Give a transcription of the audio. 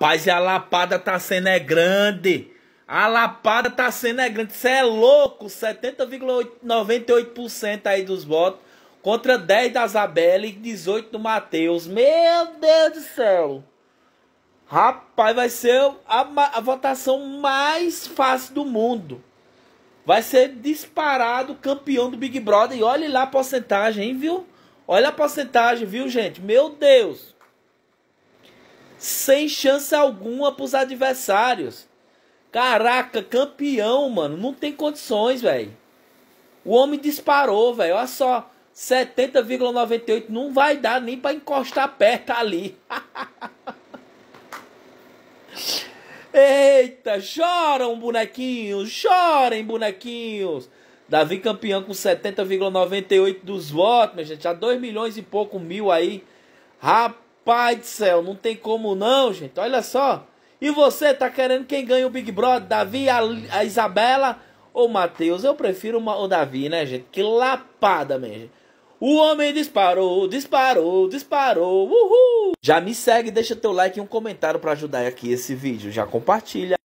Rapaz, a lapada tá sendo é grande. A lapada tá sendo é grande. Você é louco. 70,98% aí dos votos. Contra 10 da Isabelle e 18 do Matheus. Meu Deus do céu. Rapaz, vai ser a, a votação mais fácil do mundo. Vai ser disparado campeão do Big Brother. E olha lá a porcentagem, hein, viu? Olha a porcentagem, viu, gente? Meu Deus sem chance alguma para os adversários. Caraca, campeão, mano. Não tem condições, velho. O homem disparou, velho. Olha só. 70,98 não vai dar nem para encostar perto ali. Eita, choram bonequinhos, chorem bonequinhos. Davi campeão com 70,98 dos votos, minha gente, já 2 milhões e pouco mil aí. Rapaz Pai do céu, não tem como não, gente. Olha só. E você tá querendo quem ganha o Big Brother? Davi, a, a Isabela ou Matheus? Eu prefiro o Davi, né, gente? Que lapada mesmo. O homem disparou, disparou, disparou. Uhul! Já me segue, deixa teu like e um comentário para ajudar aqui esse vídeo. Já compartilha.